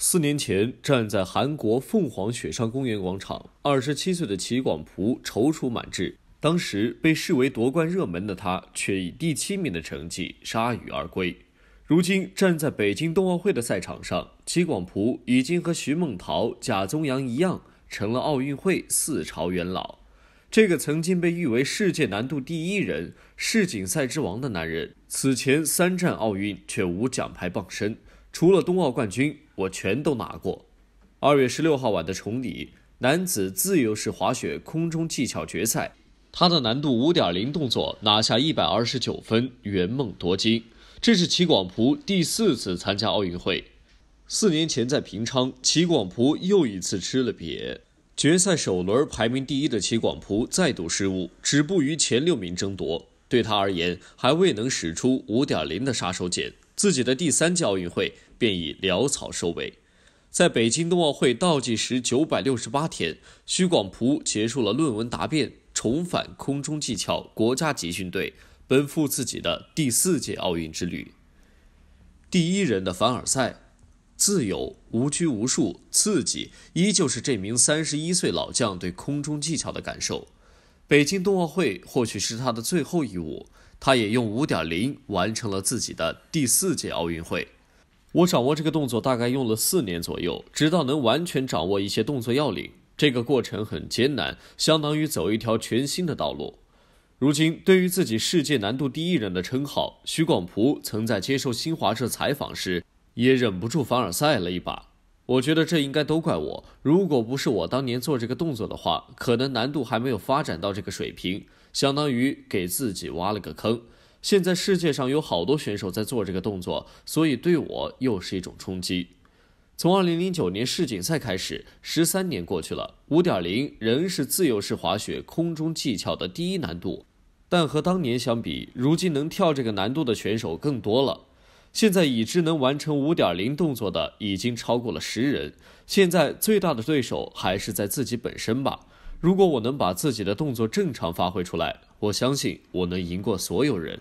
四年前，站在韩国凤凰雪上公园广场，二十七岁的齐广璞踌躇满志。当时被视为夺冠热门的他，却以第七名的成绩铩羽而归。如今站在北京冬奥会的赛场上，齐广璞已经和徐梦桃、贾宗洋一样，成了奥运会四朝元老。这个曾经被誉为世界难度第一人、世锦赛之王的男人，此前三战奥运却无奖牌傍身，除了冬奥冠军。我全都拿过。二月十六号晚的崇礼男子自由式滑雪空中技巧决赛，他的难度五点零动作拿下一百二十九分，圆梦夺金。这是齐广璞第四次参加奥运会。四年前在平昌，齐广璞又一次吃了瘪。决赛首轮排名第一的齐广璞再度失误，止步于前六名争夺。对他而言，还未能使出五点零的杀手锏。自己的第三届奥运会便以潦草收尾，在北京冬奥会倒计时九百六十八天，徐广普结束了论文答辩，重返空中技巧国家集训队，奔赴自己的第四届奥运之旅。第一人的凡尔赛，自由、无拘无束、刺激，依旧是这名三十一岁老将对空中技巧的感受。北京冬奥会或许是他的最后一舞。他也用五点零完成了自己的第四届奥运会。我掌握这个动作大概用了四年左右，直到能完全掌握一些动作要领。这个过程很艰难，相当于走一条全新的道路。如今，对于自己世界难度第一人的称号，徐广璞曾在接受新华社采访时也忍不住凡尔赛了一把。我觉得这应该都怪我。如果不是我当年做这个动作的话，可能难度还没有发展到这个水平，相当于给自己挖了个坑。现在世界上有好多选手在做这个动作，所以对我又是一种冲击。从2009年世锦赛开始，十三年过去了，5.0仍是自由式滑雪空中技巧的第一难度，但和当年相比，如今能跳这个难度的选手更多了。现在已知能完成五点零动作的已经超过了十人。现在最大的对手还是在自己本身吧。如果我能把自己的动作正常发挥出来，我相信我能赢过所有人。